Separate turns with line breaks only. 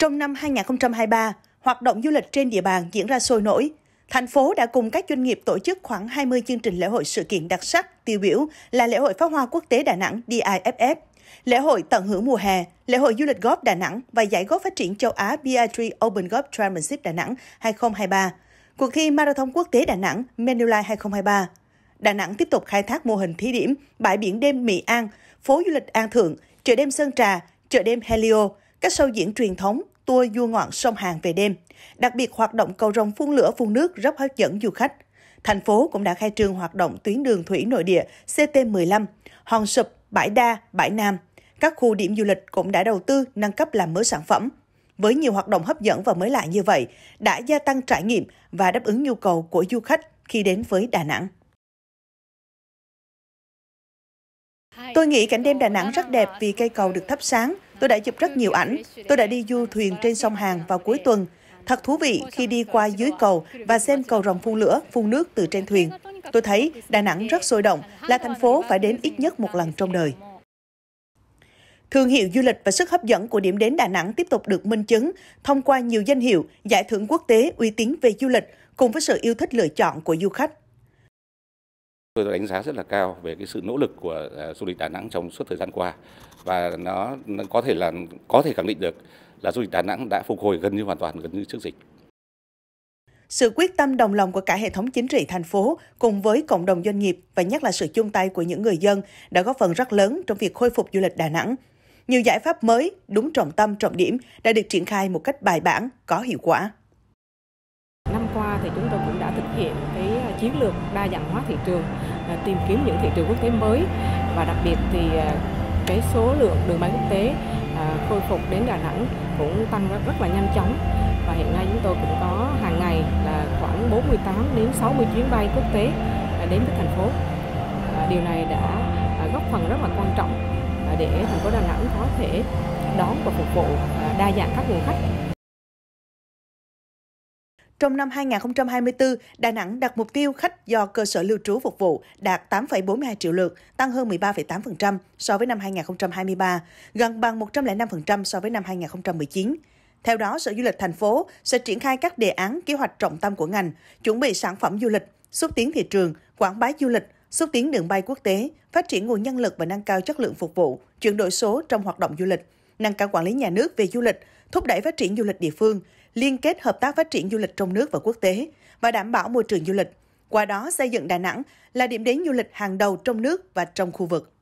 Trong năm 2023, hoạt động du lịch trên địa bàn diễn ra sôi nổi. Thành phố đã cùng các doanh nghiệp tổ chức khoảng 20 chương trình lễ hội sự kiện đặc sắc, tiêu biểu là lễ hội pháo hoa quốc tế Đà Nẵng DIFF, lễ hội tận hưởng mùa hè, lễ hội du lịch góp Đà Nẵng và giải góp phát triển châu Á BI3 Open Golf Championship Đà Nẵng 2023, cuộc thi Marathon Quốc tế Đà Nẵng Manulife 2023. Đà Nẵng tiếp tục khai thác mô hình thí điểm bãi biển đêm Mỹ An, phố du lịch An Thượng, chợ đêm Sơn Trà, chợ đêm Helio, các show diễn truyền thống, tour du ngoạn sông Hàn về đêm. Đặc biệt hoạt động cầu rồng phun lửa phun nước rất hấp dẫn du khách. Thành phố cũng đã khai trương hoạt động tuyến đường thủy nội địa CT15, Hòn Sụp, Bãi Đa, Bãi Nam. Các khu điểm du lịch cũng đã đầu tư nâng cấp làm mới sản phẩm. Với nhiều hoạt động hấp dẫn và mới lạ như vậy, đã gia tăng trải nghiệm và đáp ứng nhu cầu của du khách khi đến với Đà Nẵng. Tôi nghĩ cảnh đêm Đà Nẵng rất đẹp vì cây cầu được thắp sáng. Tôi đã chụp rất nhiều ảnh. Tôi đã đi du thuyền trên sông Hàn vào cuối tuần. Thật thú vị khi đi qua dưới cầu và xem cầu rồng phun lửa, phun nước từ trên thuyền. Tôi thấy Đà Nẵng rất sôi động, là thành phố phải đến ít nhất một lần trong đời. Thương hiệu du lịch và sức hấp dẫn của điểm đến Đà Nẵng tiếp tục được minh chứng thông qua nhiều danh hiệu, giải thưởng quốc tế uy tín về du lịch cùng với sự yêu thích lựa chọn của du khách tôi đánh giá rất là cao về cái sự nỗ lực của à, du lịch Đà Nẵng trong suốt thời gian qua và nó, có thể là có thể khẳng định được là du lịch Đà Nẵng đã phục hồi gần như hoàn toàn gần như trước dịch. Sự quyết tâm đồng lòng của cả hệ thống chính trị thành phố cùng với cộng đồng doanh nghiệp và nhất là sự chung tay của những người dân đã góp phần rất lớn trong việc khôi phục du lịch Đà Nẵng. Nhiều giải pháp mới, đúng trọng tâm, trọng điểm đã được triển khai một cách bài bản, có hiệu quả
qua thì chúng tôi cũng đã thực hiện cái à, chiến lược đa dạng hóa thị trường à, tìm kiếm những thị trường quốc tế mới và đặc biệt thì à, cái số lượng đường bay quốc tế khôi phục đến Đà Nẵng cũng tăng rất, rất là nhanh chóng và hiện nay chúng tôi cũng có hàng ngày là khoảng 48 đến 60 chuyến bay quốc tế đến với thành phố. Điều này đã góp phần rất là quan trọng để thành phố Đà Nẵng có thể đón và phục vụ đa dạng các nguồn khách
trong năm 2024, Đà Nẵng đặt mục tiêu khách do cơ sở lưu trú phục vụ đạt 8,42 triệu lượt, tăng hơn 13,8% so với năm 2023, gần bằng 105% so với năm 2019. Theo đó, Sở Du lịch thành phố sẽ triển khai các đề án kế hoạch trọng tâm của ngành, chuẩn bị sản phẩm du lịch, xúc tiến thị trường, quảng bá du lịch, xúc tiến đường bay quốc tế, phát triển nguồn nhân lực và nâng cao chất lượng phục vụ, chuyển đổi số trong hoạt động du lịch, nâng cao quản lý nhà nước về du lịch, thúc đẩy phát triển du lịch địa phương, liên kết hợp tác phát triển du lịch trong nước và quốc tế và đảm bảo môi trường du lịch, qua đó xây dựng Đà Nẵng là điểm đến du lịch hàng đầu trong nước và trong khu vực.